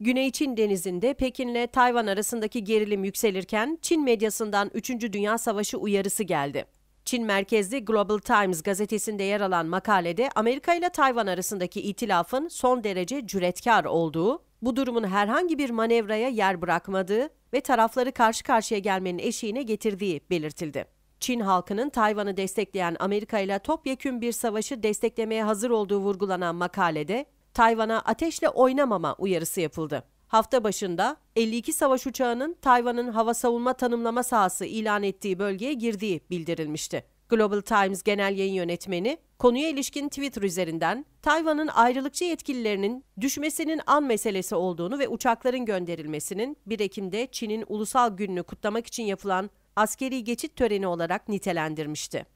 Güney Çin denizinde Pekin'le Tayvan arasındaki gerilim yükselirken Çin medyasından 3. Dünya Savaşı uyarısı geldi. Çin merkezli Global Times gazetesinde yer alan makalede Amerika ile Tayvan arasındaki itilafın son derece cüretkar olduğu, bu durumun herhangi bir manevraya yer bırakmadığı ve tarafları karşı karşıya gelmenin eşiğine getirdiği belirtildi. Çin halkının Tayvan'ı destekleyen Amerika ile topyekün bir savaşı desteklemeye hazır olduğu vurgulanan makalede Tayvan'a ateşle oynamama uyarısı yapıldı. Hafta başında 52 savaş uçağının Tayvan'ın hava savunma tanımlama sahası ilan ettiği bölgeye girdiği bildirilmişti. Global Times Genel Yayın Yönetmeni, konuya ilişkin Twitter üzerinden Tayvan'ın ayrılıkçı yetkililerinin düşmesinin an meselesi olduğunu ve uçakların gönderilmesinin 1 Ekim'de Çin'in ulusal gününü kutlamak için yapılan askeri geçit töreni olarak nitelendirmişti.